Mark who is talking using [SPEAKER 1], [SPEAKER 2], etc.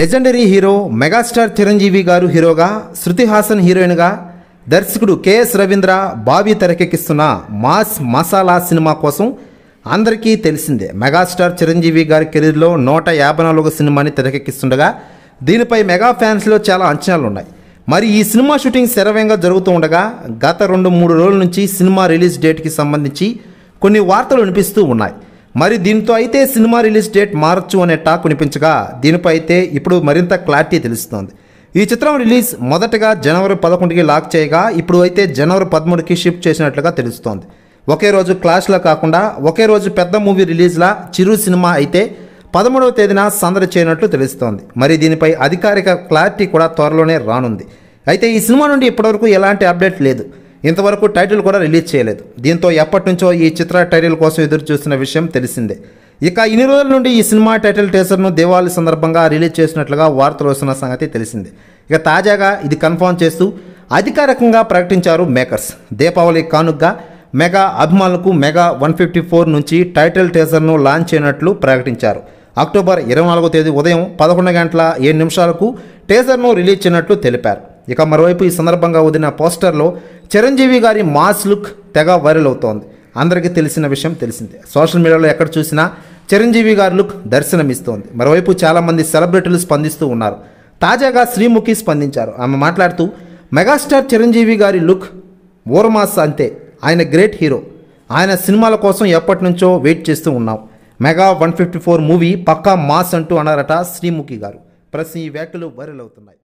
[SPEAKER 1] legendary hero megastar Chiranjeevi గారు హీరోగా శృతి హాసన్ హీరోయిన్గా దర్శకుడు కెఎస్ రవీంద్ర బావి తెరకెక్కిస్తున్న మాస్ మసాలా సినిమా కోసం అందరికీ తెలిసిందే మెగాస్టార్ చిరంజీవి గారి కెరీర్లో నూట యాభై నాలుగు సినిమాని తెరకెక్కిస్తుండగా దీనిపై మెగా ఫ్యాన్స్లో చాలా అంచనాలు ఉన్నాయి మరి ఈ సినిమా షూటింగ్ శరవేగంగా జరుగుతూ ఉండగా గత రెండు మూడు రోజుల నుంచి సినిమా రిలీజ్ డేట్కి సంబంధించి కొన్ని వార్తలు వినిపిస్తూ ఉన్నాయి మరి దీంతో అయితే సినిమా రిలీజ్ డేట్ మారచ్చు అనే టాక్ వినిపించగా దీనిపై అయితే ఇప్పుడు మరింత క్లారిటీ తెలుస్తోంది ఈ చిత్రం రిలీజ్ మొదటగా జనవరి పదకొండుకి లాక్ చేయగా ఇప్పుడు అయితే జనవరి పదమూడుకి షిఫ్ట్ చేసినట్లుగా తెలుస్తోంది ఒకే రోజు క్లాష్లో కాకుండా ఒకే రోజు పెద్ద మూవీ రిలీజ్లా చిరు సినిమా అయితే పదమూడవ తేదీన సందడి చేయనట్లు తెలుస్తోంది మరి దీనిపై అధికారిక క్లారిటీ కూడా త్వరలోనే రానుంది అయితే ఈ సినిమా నుండి ఇప్పటివరకు ఎలాంటి అప్డేట్ లేదు ఇంతవరకు టైటిల్ కూడా రిలీజ్ చేయలేదు దీంతో ఎప్పటి నుంచో ఈ చిత్ర టైటిల్ కోసం ఎదురు చూస్తున్న విషయం తెలిసిందే ఇక ఇన్ని రోజుల నుండి ఈ సినిమా టైటిల్ టీజర్ను దివాళి సందర్భంగా రిలీజ్ చేసినట్లుగా వార్తలు వస్తున్న సంగతి తెలిసిందే ఇక తాజాగా ఇది కన్ఫర్మ్ చేస్తూ అధికారికంగా ప్రకటించారు మేకర్స్ దీపావళి కానుగ్గా మెగా అభిమానులకు మెగా వన్ ఫిఫ్టీ ఫోర్ నుంచి టైటిల్ టీజర్ను లాంచ్ చేయనట్లు ప్రకటించారు అక్టోబర్ ఇరవై నాలుగో తేదీ ఉదయం పదకొండు గంటల ఏడు నిమిషాలకు టీజర్ను రిలీజ్ చేయనట్లు తెలిపారు ఇక మరోవైపు ఈ సందర్భంగా వదిలిన పోస్టర్లో చిరంజీవి గారి మాస్ లుక్ తెగ వైరల్ అవుతోంది అందరికీ తెలిసిన విషయం తెలిసిందే సోషల్ మీడియాలో ఎక్కడ చూసినా చిరంజీవి గారి లుక్ దర్శనమిస్తోంది మరోవైపు చాలామంది సెలబ్రిటీలు స్పందిస్తూ ఉన్నారు తాజాగా శ్రీముఖి స్పందించారు ఆమె మాట్లాడుతూ మెగాస్టార్ చిరంజీవి గారి లుక్ ఓర్మాస్ అంతే ఆయన గ్రేట్ హీరో ఆయన సినిమాల కోసం ఎప్పటి నుంచో వెయిట్ చేస్తూ ఉన్నాం mega one fifty four movie పక్కా మాస్ అంటూ అన్నారట శ్రీముఖి గారు ప్రస్తుతం ఈ వ్యాఖ్యలు వైరల్ అవుతున్నాయి